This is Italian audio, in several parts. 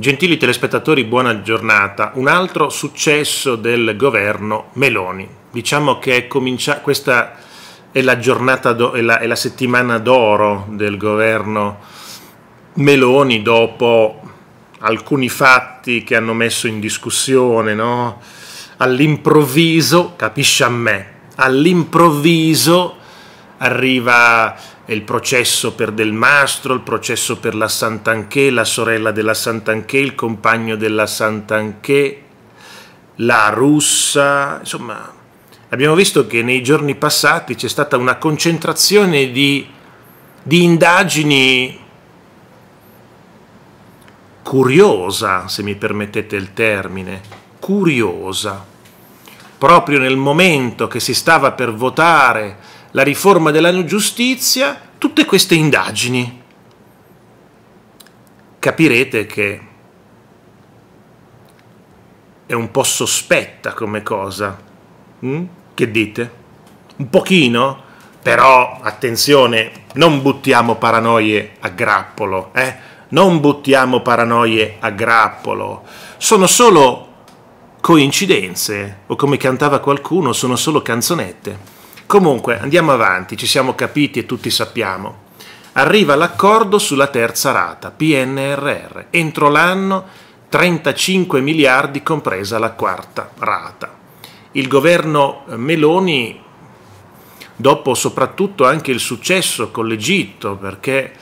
Gentili telespettatori, buona giornata. Un altro successo del governo Meloni. Diciamo che è comincia- questa è la, do- è, la, è la settimana d'oro del governo Meloni dopo alcuni fatti che hanno messo in discussione, no? All'improvviso, capisci a me, all'improvviso arriva il processo per Del Mastro, il processo per la Sant'Anché, la sorella della Sant'Anché, il compagno della Sant'Anché, la russa, insomma abbiamo visto che nei giorni passati c'è stata una concentrazione di, di indagini curiosa, se mi permettete il termine, curiosa, proprio nel momento che si stava per votare la riforma della giustizia, tutte queste indagini, capirete che è un po' sospetta come cosa. Mm? Che dite? Un pochino? Però attenzione, non buttiamo paranoie a grappolo, eh? Non buttiamo paranoie a grappolo. Sono solo coincidenze, o come cantava qualcuno, sono solo canzonette. Comunque, andiamo avanti, ci siamo capiti e tutti sappiamo. Arriva l'accordo sulla terza rata, PNRR. Entro l'anno 35 miliardi compresa la quarta rata. Il governo Meloni, dopo soprattutto anche il successo con l'Egitto, perché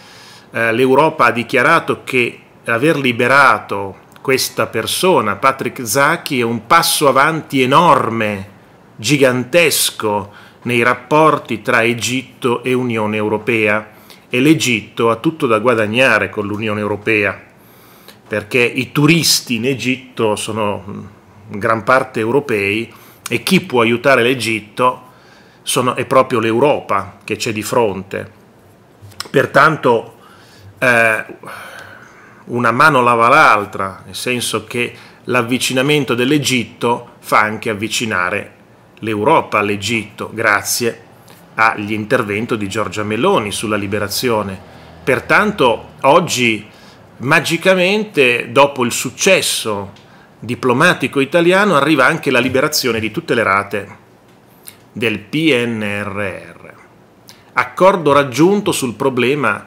eh, l'Europa ha dichiarato che aver liberato questa persona, Patrick Zaki, è un passo avanti enorme, gigantesco, nei rapporti tra Egitto e Unione Europea e l'Egitto ha tutto da guadagnare con l'Unione Europea perché i turisti in Egitto sono in gran parte europei e chi può aiutare l'Egitto sono, è proprio l'Europa che c'è di fronte. Pertanto eh, una mano lava l'altra, nel senso che l'avvicinamento dell'Egitto fa anche avvicinare l'Europa all'Egitto grazie all'intervento di Giorgia Meloni sulla liberazione. Pertanto oggi magicamente dopo il successo diplomatico italiano arriva anche la liberazione di tutte le rate del PNRR. Accordo raggiunto sul problema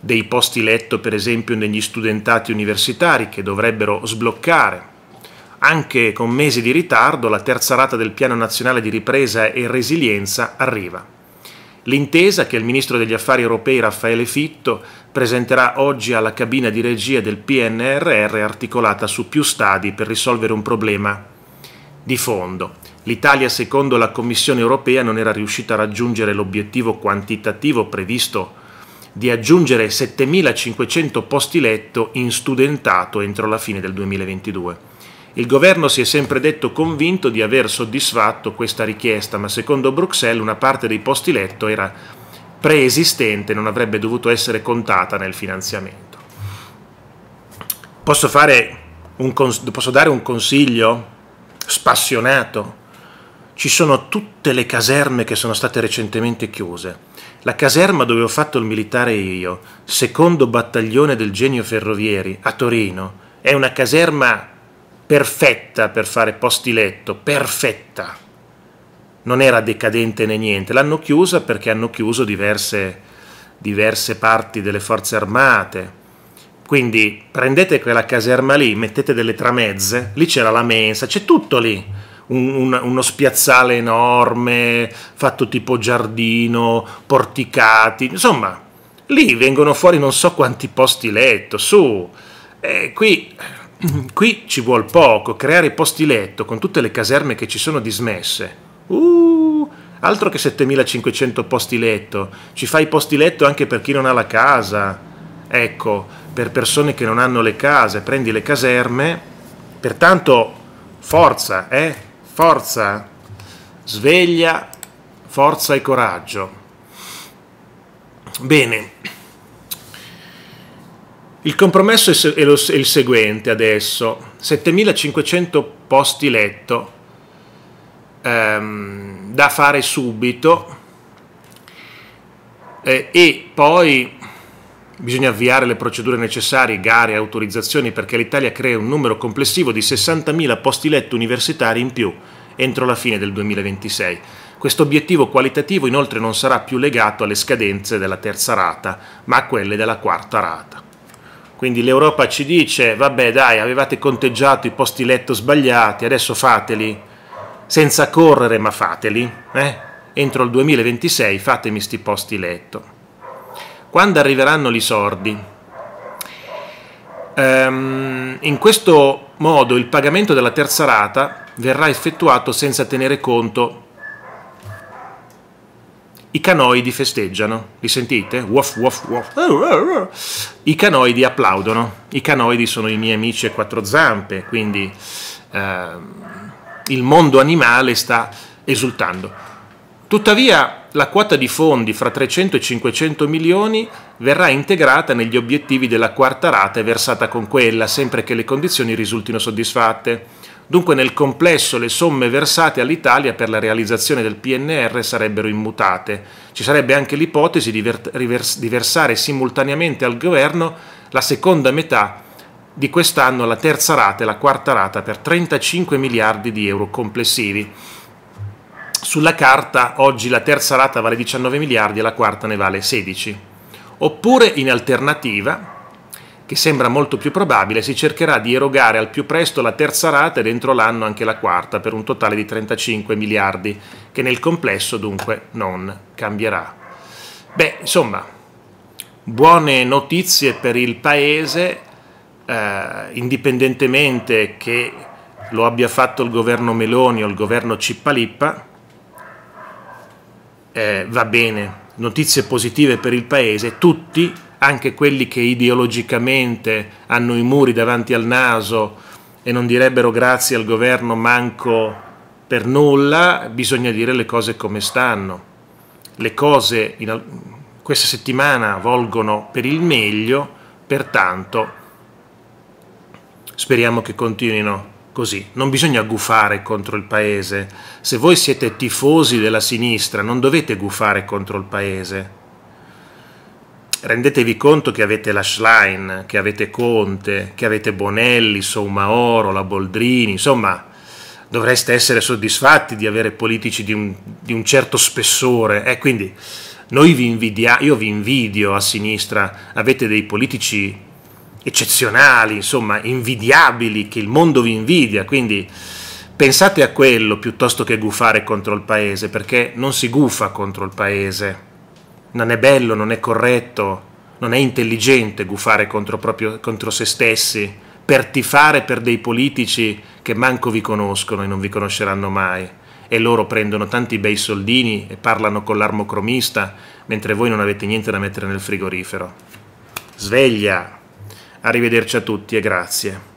dei posti letto per esempio negli studentati universitari che dovrebbero sbloccare anche con mesi di ritardo, la terza rata del Piano Nazionale di Ripresa e Resilienza arriva. L'intesa che il ministro degli Affari Europei Raffaele Fitto presenterà oggi alla cabina di regia del PNRR è articolata su più stadi per risolvere un problema di fondo. L'Italia, secondo la Commissione europea, non era riuscita a raggiungere l'obiettivo quantitativo previsto di aggiungere 7.500 posti letto in studentato entro la fine del 2022. Il governo si è sempre detto convinto di aver soddisfatto questa richiesta, ma secondo Bruxelles una parte dei posti letto era preesistente e non avrebbe dovuto essere contata nel finanziamento. Posso, un, posso dare un consiglio spassionato? Ci sono tutte le caserme che sono state recentemente chiuse. La caserma dove ho fatto il militare io, secondo battaglione del genio ferrovieri, a Torino, è una caserma perfetta per fare posti letto, perfetta. Non era decadente né niente, l'hanno chiusa perché hanno chiuso diverse, diverse parti delle forze armate. Quindi prendete quella caserma lì, mettete delle tramezze, lì c'era la mensa, c'è tutto lì. Un, un, uno spiazzale enorme, fatto tipo giardino, porticati, insomma, lì vengono fuori non so quanti posti letto, su. E qui qui ci vuol poco, creare posti letto con tutte le caserme che ci sono dismesse. Uh, altro che 7500 posti letto, ci fai posti letto anche per chi non ha la casa. Ecco, per persone che non hanno le case, prendi le caserme. Pertanto, forza, eh? Forza, sveglia, forza e coraggio. Bene. Il compromesso è il seguente adesso, 7.500 posti letto ehm, da fare subito eh, e poi bisogna avviare le procedure necessarie, gare, autorizzazioni perché l'Italia crea un numero complessivo di 60.000 posti letto universitari in più entro la fine del 2026. Questo obiettivo qualitativo inoltre non sarà più legato alle scadenze della terza rata, ma a quelle della quarta rata. Quindi l'Europa ci dice, vabbè dai, avevate conteggiato i posti letto sbagliati, adesso fateli, senza correre ma fateli, eh? entro il 2026 fatemi sti posti letto. Quando arriveranno gli sordi? Ehm, in questo modo il pagamento della terza rata verrà effettuato senza tenere conto i canoidi festeggiano, li sentite? Woof, woof, woof. I canoidi applaudono, i canoidi sono i miei amici a quattro zampe, quindi eh, il mondo animale sta esultando. Tuttavia la quota di fondi fra 300 e 500 milioni verrà integrata negli obiettivi della quarta rata e versata con quella, sempre che le condizioni risultino soddisfatte. Dunque nel complesso le somme versate all'Italia per la realizzazione del PNR sarebbero immutate. Ci sarebbe anche l'ipotesi di, versare simultaneamente al governo la seconda metà di quest'anno, la terza rata e la quarta rata per 35 miliardi di euro complessivi. Sulla carta oggi la terza rata vale 19 miliardi e la quarta ne vale 16. Oppure in alternativa che sembra molto più probabile, si cercherà di erogare al più presto la terza rata e dentro l'anno anche la quarta, per un totale di 35 miliardi, che nel complesso dunque non cambierà. Beh, insomma, buone notizie per il Paese, eh, indipendentemente che lo abbia fatto il governo Meloni o il governo Cippalippa, eh, va bene, notizie positive per il Paese, tutti anche quelli che ideologicamente hanno i muri davanti al naso e non direbbero grazie al governo manco per nulla, bisogna dire le cose come stanno. Le cose in, questa settimana volgono per il meglio, pertanto speriamo che continuino così. Non bisogna gufare contro il paese. Se voi siete tifosi della sinistra, non dovete gufare contro il paese rendetevi conto che avete la Schlein, che avete Conte, che avete Bonelli, Soumaoro, la Boldrini, insomma dovreste essere soddisfatti di avere politici di un, di un certo spessore. Eh, quindi noi vi invidia, io vi invidio a sinistra, avete dei politici eccezionali, insomma invidiabili, che il mondo vi invidia, quindi pensate a quello piuttosto che gufare contro il paese, perché non si gufa contro il paese non è bello, non è corretto, non è intelligente gufare contro, proprio, contro se stessi, per tifare per dei politici che manco vi conoscono e non vi conosceranno mai. E loro prendono tanti bei soldini e parlano con l'armocromista, mentre voi non avete niente da mettere nel frigorifero. Sveglia! Arrivederci a tutti e grazie.